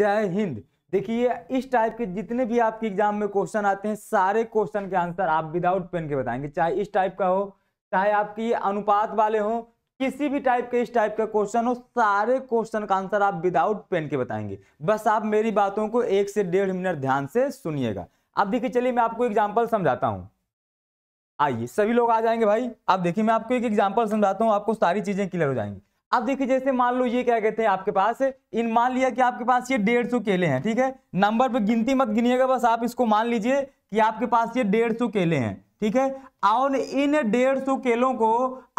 जय हिंद देखिए इस टाइप के जितने भी आपके एग्जाम में क्वेश्चन आते हैं सारे क्वेश्चन के आंसर आप विदाउट पेन के बताएंगे चाहे इस टाइप का हो चाहे आपके अनुपात वाले हो किसी भी टाइप के इस टाइप का क्वेश्चन हो सारे क्वेश्चन का आंसर आप विदाउट पेन के बताएंगे बस आप मेरी बातों को एक से डेढ़ मिनट ध्यान से सुनिएगा अब देखिए चलिए मैं आपको एग्जाम्पल समझाता हूँ आइए सभी लोग आ जाएंगे भाई आप देखिए मैं आपको एक एग्जाम्पल समझाता हूँ आपको सारी चीज़ें क्लियर हो जाएंगी अब देखिए जैसे मान लो ये क्या कहते हैं आपके पास इन मान लिया कि आपके पास ये डेढ़ सौ केले हैं ठीक है नंबर पर गिनती मत गिनिएगा बस आप इसको मान लीजिए कि आपके पास ये डेढ़ सौ केले हैं ठीक है और इन डेढ़ सौ केलों को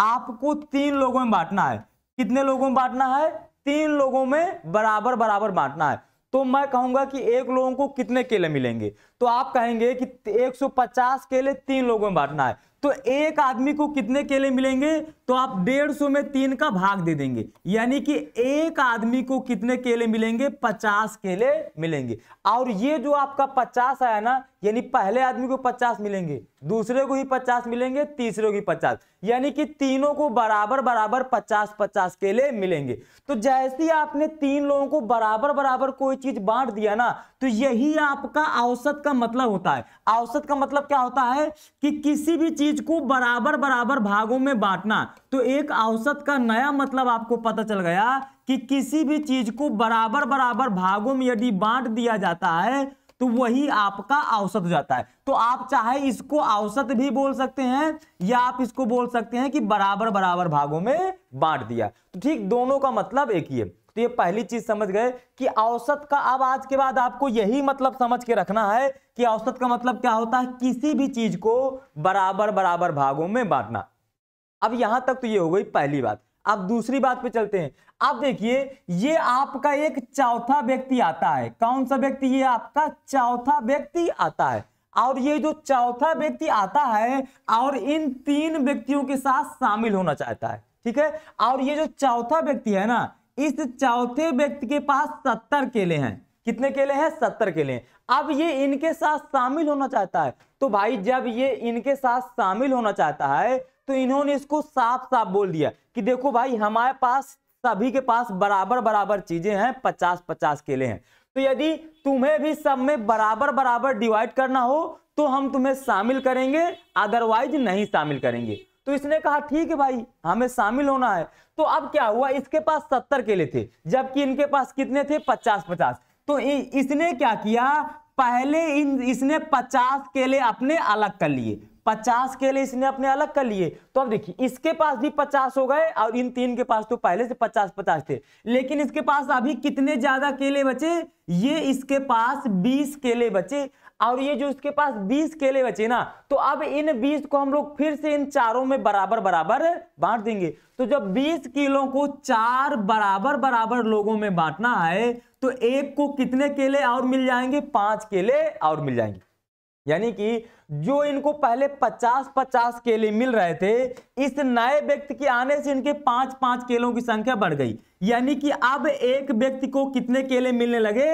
आपको तीन लोगों में बांटना है कितने लोगों में बांटना है तीन लोगों में बराबर बराबर बांटना है तो मैं कहूंगा कि एक लोगों को कितने केले मिलेंगे तो आप कहेंगे कि 150 केले तीन लोगों में बांटना है तो एक आदमी को कितने केले मिलेंगे तो आप डेढ़ सौ में तीन का भाग दे देंगे यानी कि एक आदमी को कितने केले मिलेंगे 50 केले मिलेंगे और ये जो आपका पचास आया ना यानी पहले आदमी को 50 मिलेंगे दूसरे को ही पचास मिलेंगे तीसरे को ही 50 यानी कि तीनों को बराबर बराबर पचास पचास केले मिलेंगे तो जैसे ही आपने तीन लोगों को बराबर बराबर कोई चीज बांट दिया ना तो यही आपका औसत का का मतलब होता है औसत का मतलब क्या होता है कि किसी भी चीज को बराबर बराबर भागों में बांटना तो एक औसत का नया मतलब आपको पता चल गया कि किसी भी चीज को बराबर बराबर भागों में यदि बांट दिया जाता है तो वही आपका औसत हो जाता है तो आप चाहे इसको औसत भी बोल सकते हैं या आप इसको बोल सकते हैं कि बराबर बराबर भागों में बांट दिया तो ठीक दोनों का मतलब एक ही है तो ये पहली चीज समझ गए कि औसत का अब आज के बाद आपको यही मतलब समझ के रखना है कि औसत का मतलब क्या होता है किसी भी चीज को बराबर बराबर भागों में बांटना अब यहां तक तो ये हो गई पहली बात अब दूसरी बात पे चलते हैं अब देखिए ये आपका एक चौथा व्यक्ति आता है कौन सा व्यक्ति ये आपका चौथा व्यक्ति आता है और ये जो चौथा व्यक्ति आता है और इन तीन व्यक्तियों के साथ शामिल होना चाहता है ठीक है और ये जो चौथा व्यक्ति है ना इस चौथे व्यक्ति के पास सत्तर केले हैं कितने केले हैं सत्तर केले हैं अब ये इनके साथ शामिल होना चाहता है तो भाई जब ये इनके साथ शामिल होना चाहता है तो इन्होंने इसको साफ साफ बोल दिया कि देखो भाई हमारे पास सभी के पास बराबर बराबर चीजें हैं पचास पचास केले हैं तो यदि तुम्हें भी सब में बराबर बराबर डिवाइड करना हो तो हम तुम्हें शामिल करेंगे अदरवाइज नहीं शामिल करेंगे तो इसने कहा ठीक है भाई हमें शामिल होना है तो अब क्या हुआ इसके पास सत्तर केले थे जबकि इनके पास कितने थे पचास पचास तो इसने क्या किया पहले इन इसने पचास केले अपने अलग कर लिए पचास केले इसने अपने अलग कर लिए तो अब देखिए इसके पास भी पचास हो गए और इन तीन के पास तो पहले से पचास पचास थे लेकिन इसके पास अभी कितने ज्यादा केले बचे ये इसके पास बीस केले बचे और ये जो इसके पास बीस केले बचे ना तो अब इन बीस को हम लोग फिर से इन चारों में बराबर बराबर बांट देंगे तो जब बीस किलो को चार बराबर बराबर लोगों में बांटना है तो एक को कितने केले और मिल जाएंगे पांच केले और मिल जाएंगे यानी कि जो इनको पहले 50-50 केले मिल रहे थे इस नए व्यक्ति के आने से इनके पांच पांच केलों की संख्या बढ़ गई यानी कि अब एक व्यक्ति को कितने केले मिलने लगे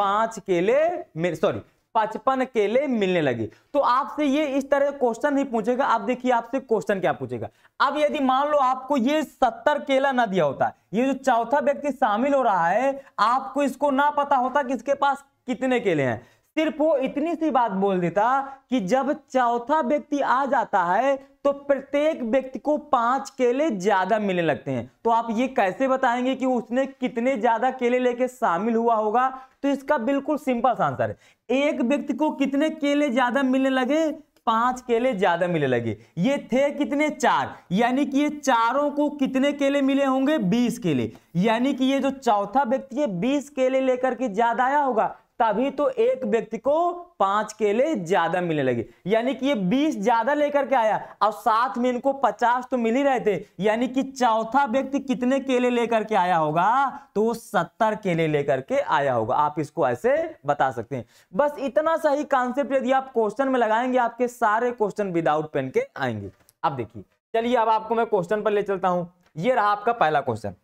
पांच केले सॉरी पचपन केले मिलने लगे तो आपसे ये इस तरह क्वेश्चन नहीं पूछेगा आप देखिए आपसे क्वेश्चन क्या पूछेगा अब यदि मान लो आपको ये सत्तर केला ना दिया होता ये जो चौथा व्यक्ति शामिल हो रहा है आपको इसको ना पता होता कि इसके पास कितने केले हैं सिर्फ वो इतनी सी बात बोल देता कि जब चौथा व्यक्ति आ जाता है तो प्रत्येक व्यक्ति को पांच केले ज्यादा मिलने लगते हैं तो आप ये कैसे बताएंगे कि उसने कितने ज्यादा केले लेके शामिल हुआ होगा तो इसका बिल्कुल सिंपल सा आंसर एक व्यक्ति को कितने केले ज्यादा मिलने लगे पांच केले ज्यादा मिलने लगे ये थे कितने चार यानी कि ये चारों को कितने केले मिले होंगे बीस केले यानी कि ये जो चौथा व्यक्ति है बीस केले लेकर के ज्यादा आया होगा तभी तो एक व्यक्ति को पांच केले ज्यादा मिलने लगे यानी कि ये बीस ज्यादा लेकर के आया और साथ में इनको पचास तो मिल ही रहे थे यानी कि चौथा व्यक्ति कितने केले लेकर के आया होगा तो वो सत्तर केले लेकर के आया होगा आप इसको ऐसे बता सकते हैं बस इतना सा ही कॉन्सेप्ट यदि आप क्वेश्चन में लगाएंगे आपके सारे क्वेश्चन विदाउट पेन के आएंगे अब देखिए चलिए अब आपको मैं क्वेश्चन पर ले चलता हूं ये रहा आपका पहला क्वेश्चन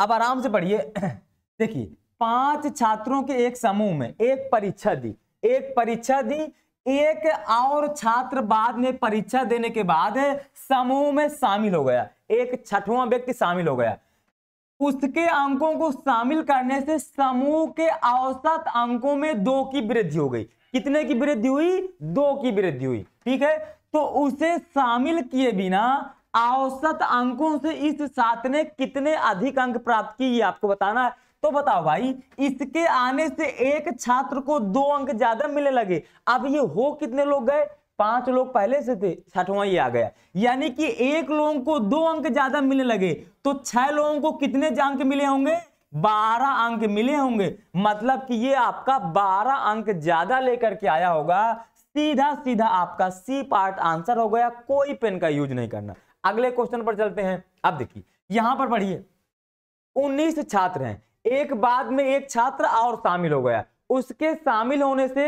अब आराम से पढ़िए देखिए पांच छात्रों के एक समूह में एक परीक्षा दी एक परीक्षा दी एक और छात्र बाद में परीक्षा देने के बाद समूह में शामिल हो गया एक छठवां व्यक्ति शामिल हो गया उसके अंकों को शामिल करने से समूह के औसत अंकों में दो की वृद्धि हो गई कितने की वृद्धि हुई दो की वृद्धि हुई ठीक है तो उसे शामिल किए बिना औसत अंकों से इस सात ने कितने अधिक अंक प्राप्त किए आपको बताना है तो बताओ भाई इसके आने से एक छात्र को दो अंक ज्यादा मिलने लगे अब ये हो कितने लोग गए पांच लोग पहले से थे छठवां ही आ गया यानी कि एक लोगों को दो अंक ज्यादा मिलने लगे तो छह लोगों को कितने अंक मिले होंगे बारह अंक मिले होंगे मतलब कि ये आपका बारह अंक ज्यादा लेकर के आया होगा सीधा सीधा आपका सी पार्ट आंसर हो गया कोई पेन का यूज नहीं करना अगले क्वेश्चन पर चलते हैं अब देखिए यहां पर पढ़िए 19 छात्र हैं एक बाद में एक छात्र और शामिल हो गया उसके शामिल होने से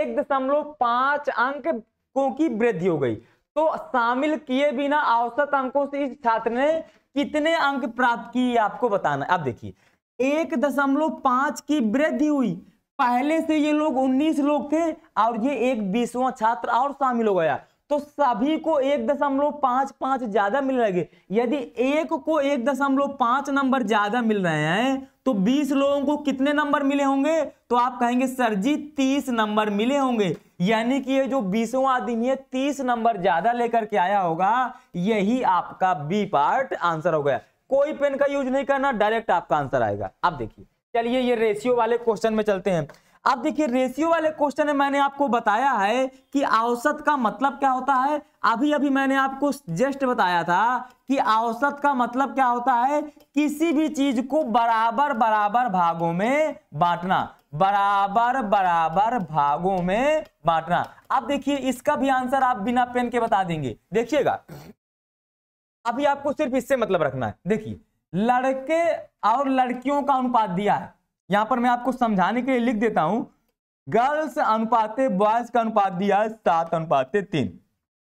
एक दशमलव पांच अंकों की वृद्धि हो गई तो शामिल किए बिना औसत अंकों से इस छात्र ने कितने अंक प्राप्त किए आपको बताना आप देखिए एक दशमलव पांच की वृद्धि हुई पहले से ये लोग 19 लोग थे और ये एक बीसवा छात्र और शामिल हो गया तो सभी को एक दशमलव पांच पांच ज्यादा मिलने लगे यदि एक को एक दशमलव पांच नंबर ज्यादा मिल रहे हैं तो बीस लोगों को कितने नंबर मिले होंगे तो आप कहेंगे सर जी तीस नंबर मिले होंगे यानी कि ये जो बीसों आदमी है तीस नंबर ज्यादा लेकर के आया होगा यही आपका बी पार्ट आंसर हो गया कोई पेन का यूज नहीं करना डायरेक्ट आपका आंसर आएगा आप देखिए चलिए ये रेशियो वाले क्वेश्चन में चलते हैं अब देखिए रेशियो वाले क्वेश्चन में मैंने आपको बताया है कि औसत का मतलब क्या होता है अभी अभी मैंने आपको जस्ट बताया था कि औसत का मतलब क्या होता है किसी भी चीज को बराबर बराबर भागों में बांटना बराबर बराबर भागों में बांटना अब देखिए इसका भी आंसर आप बिना पेन के बता देंगे देखिएगा अभी आपको सिर्फ इससे मतलब रखना है देखिए लड़के और लड़कियों का अनुपात दिया है यहां पर मैं आपको समझाने के लिए लिख देता हूं गर्ल्स अनुपात बॉयज का अनुपात दिया है सात अनुपात तीन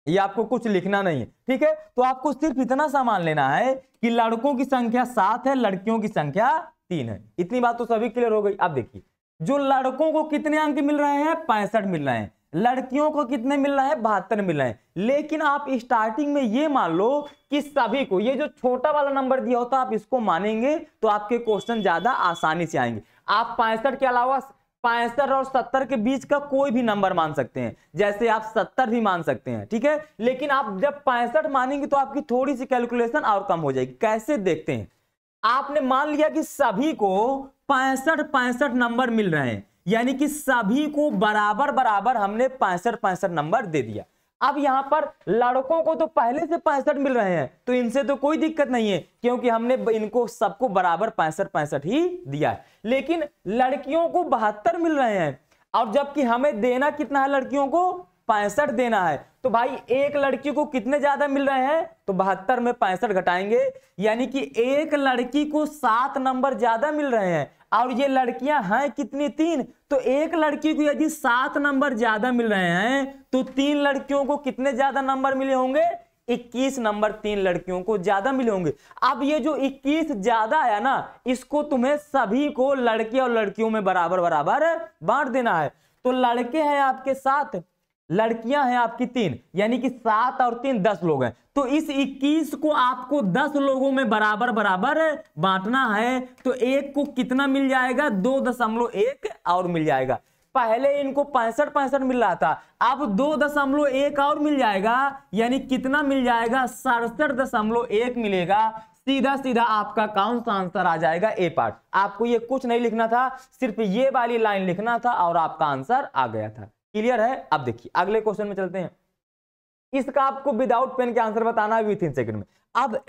ये आपको कुछ लिखना नहीं है ठीक है तो आपको सिर्फ इतना सामान लेना है कि लड़कों की संख्या सात है लड़कियों की संख्या तीन है इतनी बात तो सभी क्लियर हो गई अब देखिए जो लड़कों को कितने अंक मिल रहे हैं पैंसठ मिल रहे हैं लड़कियों को कितने मिल रहे हैं बहत्तर मिल रहे हैं लेकिन आप स्टार्टिंग में ये मान लो कि सभी को ये जो छोटा वाला नंबर दिया होता आप इसको मानेंगे तो आपके क्वेश्चन ज्यादा आसानी से आएंगे आप पैंसठ के अलावा पैंसठ और सत्तर के बीच का कोई भी नंबर मान सकते हैं जैसे आप सत्तर भी मान सकते हैं ठीक है लेकिन आप जब पैंसठ मानेंगे तो आपकी थोड़ी सी कैलकुलेशन और कम हो जाएगी कैसे देखते हैं आपने मान लिया कि सभी को पैंसठ पैंसठ नंबर मिल रहे हैं यानी कि सभी को बराबर बराबर हमने पैंसठ पैंसठ नंबर दे दिया अब यहां पर लड़कों को तो पहले से पैंसठ मिल रहे हैं तो इनसे तो कोई दिक्कत नहीं है क्योंकि हमने इनको सबको बराबर पैंसठ पैंसठ ही दिया है लेकिन लड़कियों को बहत्तर मिल रहे हैं और जबकि हमें देना कितना है लड़कियों को पैंसठ देना है तो भाई एक लड़की को कितने ज्यादा मिल रहे हैं तो बहत्तर में पैंसठ घटाएंगे यानी कि एक लड़की को सात नंबर ज्यादा मिल रहे हैं और ये लड़कियां हैं कितनी तीन तो एक लड़की को यदि सात नंबर ज्यादा मिल रहे हैं तो तीन लड़कियों को कितने ज्यादा नंबर मिले होंगे 21 नंबर तीन लड़कियों को ज्यादा मिले होंगे अब ये जो 21 ज्यादा आया ना इसको तुम्हें सभी को लड़के और लड़कियों में बराबर बराबर बांट देना है तो लड़के हैं आपके साथ लड़कियां हैं आपकी तीन यानी कि सात और तीन दस लोग हैं तो इस इक्कीस को आपको दस लोगों में बराबर बराबर बांटना है तो एक को कितना मिल जाएगा दो दशमलव एक और मिल जाएगा पहले इनको पैंसठ पैंसठ मिल रहा था अब दो दशमलव एक और मिल जाएगा यानी कितना मिल जाएगा सड़सठ दशमलव एक मिलेगा सीधा सीधा आपका कौन सा आंसर आ जाएगा ए पार्ट आपको ये कुछ नहीं लिखना था सिर्फ ये वाली लाइन लिखना था और आपका आंसर आ गया था क्लियर है अब देखिए अगले क्वेश्चन में चलते हैं इसका आपको विदाउट पेन के आंसर बताना है विथ सेकंड में अब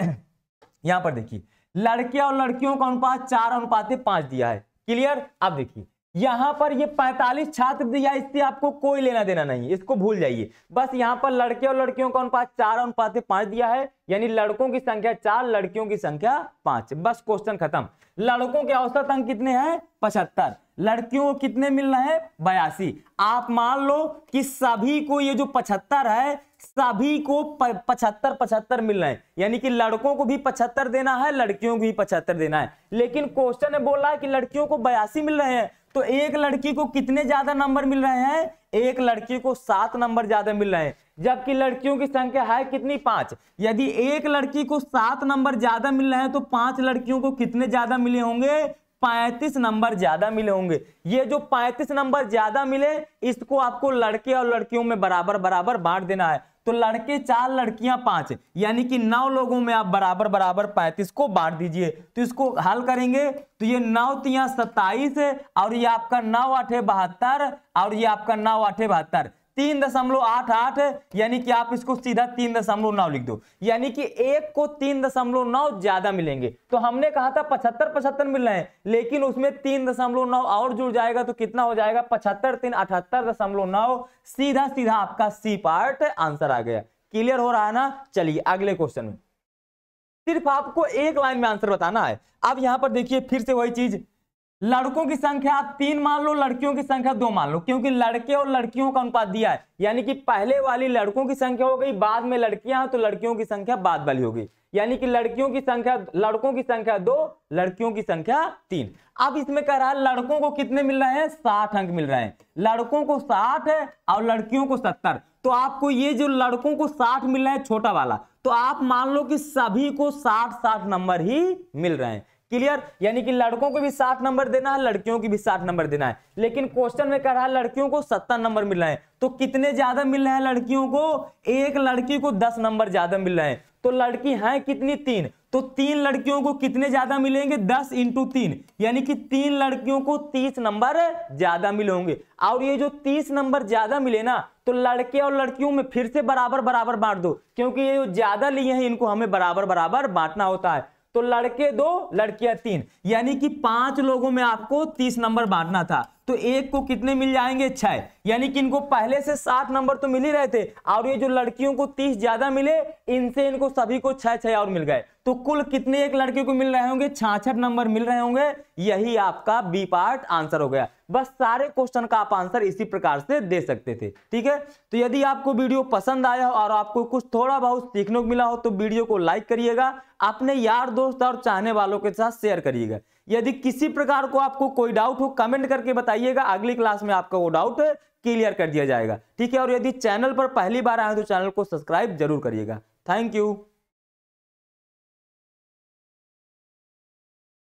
यहां पर देखिए लड़के और लड़कियों का अनुपात चार अनुपात पांच दिया है क्लियर अब देखिए यहां पर ये 45 छात्र दिया इससे आपको कोई लेना देना नहीं इसको भूल जाइए बस यहां पर लड़के और लड़कियों का अनुपात चार और अनुपात पांच दिया है यानी लड़कों की संख्या चार लड़कियों की संख्या पांच बस क्वेश्चन खत्म लड़कों के औसत अंक कितने हैं पचहत्तर लड़कियों को कितने मिल रहे हैं बयासी आप मान लो कि सभी को ये जो पचहत्तर है सभी को पचहत्तर पचहत्तर मिल रहे हैं यानी कि लड़कों को भी पचहत्तर देना है लड़कियों को भी पचहत्तर देना है लेकिन क्वेश्चन ने बोला कि लड़कियों को बयासी मिल रहे हैं तो एक लड़की को कितने ज्यादा नंबर मिल रहे हैं एक लड़की को सात नंबर ज्यादा मिल रहे हैं जबकि लड़कियों की संख्या है कितनी पांच यदि एक लड़की को सात नंबर ज्यादा मिल रहे हैं तो पांच लड़कियों को कितने ज्यादा मिले होंगे पैंतीस नंबर ज्यादा मिले होंगे ये जो पैंतीस नंबर ज्यादा मिले इसको आपको लड़के और लड़कियों में बराबर बराबर बांट देना है तो लड़के चार लड़कियां पांच यानी कि नौ लोगों में आप बराबर बराबर पैंतीस को बांट दीजिए तो इसको हल करेंगे तो ये नौ तिया सत्ताईस और ये आपका नौ आठे बहत्तर और ये आपका नौ आठे बहत्तर तीन दशमलव आठ आठ यानी कि आप इसको सीधा तीन दशमलव नौ लिख दो यानी कि एक को तीन दशमलव नौ ज्यादा मिलेंगे तो हमने कहा था पचहत्तर पचहत्तर मिल रहे हैं लेकिन उसमें तीन दशमलव नौ और जुड़ जाएगा तो कितना हो जाएगा पचहत्तर तीन अठहत्तर दशमलव नौ सीधा सीधा आपका सी पार्ट आंसर आ गया क्लियर हो रहा है ना चलिए अगले क्वेश्चन में सिर्फ आपको एक लाइन में आंसर बताना है अब यहां पर देखिए फिर से वही चीज लड़कों की संख्या आप तीन मान लो लड़कियों की संख्या दो मान लो क्योंकि लड़के और लड़कियों का अनुपात दिया है यानी कि पहले वाली लड़कों की संख्या हो गई बाद में लड़कियां तो लड़कियों की संख्या बाद वाली होगी यानी कि लड़कियों की संख्या लड़कों की संख्या दो लड़कियों की संख्या तीन अब इसमें कह रहा है लड़कों को कितने मिल रहे हैं साठ अंक मिल रहे हैं लड़कों को साठ है और लड़कियों को सत्तर तो आपको ये जो लड़कों को साठ मिल रहा है छोटा वाला तो आप मान लो कि सभी को साठ साठ नंबर ही मिल रहे हैं क्लियर यानी कि लड़कों को भी साठ नंबर देना है लड़कियों की भी साठ नंबर देना है लेकिन क्वेश्चन में कह रहा है लड़कियों को सत्तर नंबर मिल रहे हैं तो कितने ज्यादा मिल रहे हैं लड़कियों को एक लड़की को दस नंबर ज्यादा मिल रहे हैं तो लड़की है कितनी तीन तो तीन लड़कियों को कितने ज्यादा मिलेंगे दस इंटू तीन यानी कि तीन लड़कियों को तीस नंबर ज्यादा मिले होंगे और ये जो तीस नंबर ज्यादा मिले ना तो लड़के और लड़कियों में फिर से बराबर बराबर बांट दो क्योंकि ये जो ज्यादा लिए हैं इनको हमें बराबर बराबर बांटना होता है तो लड़के दो लड़कियां तीन यानी कि पांच लोगों में आपको तीस नंबर बांटना था तो एक को कितने मिल जाएंगे छह यानी कि इनको पहले से सात नंबर तो मिल ही रहे थे और ये जो लड़कियों को तीस ज्यादा मिले इनसे इनको सभी को छह छह और मिल गए तो कुल कितने एक लड़के को मिल रहे होंगे छाछठ नंबर मिल रहे होंगे यही आपका बी पार्ट आंसर हो गया बस सारे क्वेश्चन का आप आंसर इसी प्रकार से दे सकते थे ठीक है तो यदि आपको वीडियो पसंद आया हो और आपको कुछ थोड़ा बहुत सीखने को मिला हो तो वीडियो को लाइक करिएगा अपने यार दोस्त और चाहने वालों के साथ शेयर करिएगा यदि किसी प्रकार को आपको कोई डाउट हो कमेंट करके बताइएगा अगली क्लास में आपका वो डाउट क्लियर कर दिया जाएगा ठीक है और यदि चैनल पर पहली बार आए तो चैनल को सब्सक्राइब जरूर करिएगा थैंक यू